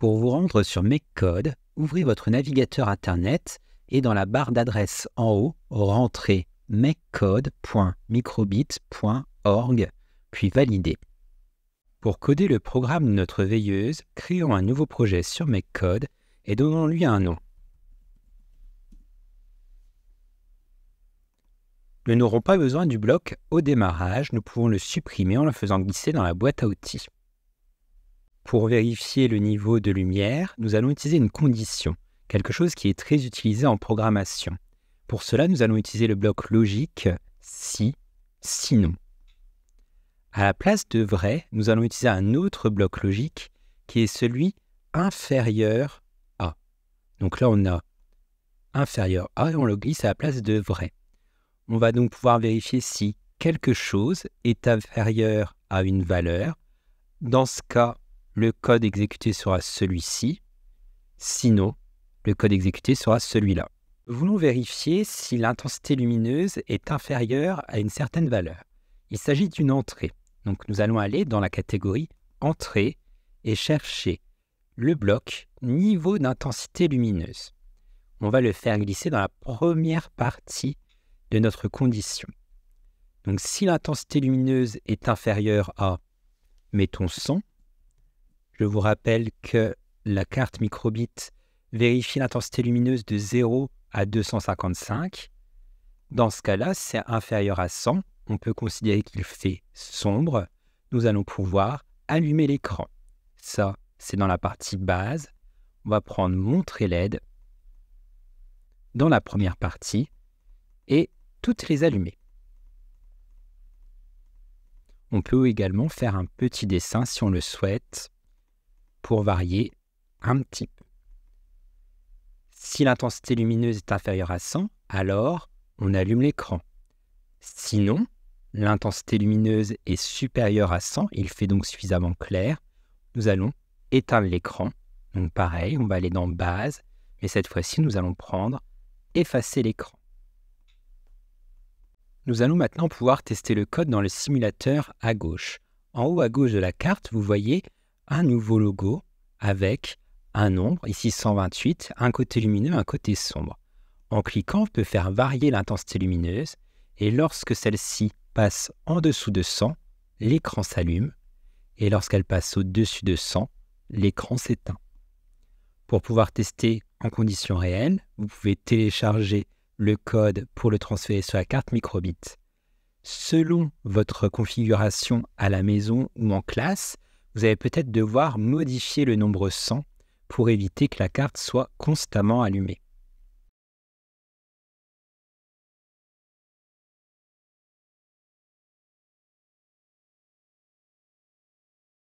Pour vous rendre sur MakeCode, ouvrez votre navigateur Internet et dans la barre d'adresse en haut, rentrez makecode.microbit.org, puis validez. Pour coder le programme de notre veilleuse, créons un nouveau projet sur MakeCode et donnons-lui un nom. Nous n'aurons pas besoin du bloc au démarrage, nous pouvons le supprimer en le faisant glisser dans la boîte à outils. Pour vérifier le niveau de lumière, nous allons utiliser une condition, quelque chose qui est très utilisé en programmation. Pour cela, nous allons utiliser le bloc logique si, sinon. À la place de vrai, nous allons utiliser un autre bloc logique qui est celui inférieur à. Donc là, on a inférieur à et on le glisse à la place de vrai. On va donc pouvoir vérifier si quelque chose est inférieur à une valeur. Dans ce cas, le code exécuté sera celui-ci, sinon le code exécuté sera celui-là. Voulons vérifier si l'intensité lumineuse est inférieure à une certaine valeur. Il s'agit d'une entrée, donc nous allons aller dans la catégorie entrée et chercher le bloc niveau d'intensité lumineuse. On va le faire glisser dans la première partie de notre condition. Donc si l'intensité lumineuse est inférieure à, mettons 100, je vous rappelle que la carte microbit vérifie l'intensité lumineuse de 0 à 255. Dans ce cas-là, c'est inférieur à 100. On peut considérer qu'il fait sombre. Nous allons pouvoir allumer l'écran. Ça, c'est dans la partie base. On va prendre Montrer LED dans la première partie et toutes les allumer. On peut également faire un petit dessin si on le souhaite pour varier un petit peu. Si l'intensité lumineuse est inférieure à 100, alors on allume l'écran. Sinon, l'intensité lumineuse est supérieure à 100, il fait donc suffisamment clair, nous allons éteindre l'écran. Donc pareil, on va aller dans Base, mais cette fois-ci, nous allons prendre Effacer l'écran. Nous allons maintenant pouvoir tester le code dans le simulateur à gauche. En haut à gauche de la carte, vous voyez un nouveau logo avec un nombre, ici 128, un côté lumineux, un côté sombre. En cliquant, on peut faire varier l'intensité lumineuse et lorsque celle-ci passe en dessous de 100, l'écran s'allume et lorsqu'elle passe au-dessus de 100, l'écran s'éteint. Pour pouvoir tester en conditions réelles, vous pouvez télécharger le code pour le transférer sur la carte microbit. Selon votre configuration à la maison ou en classe, vous allez peut-être devoir modifier le nombre 100 pour éviter que la carte soit constamment allumée.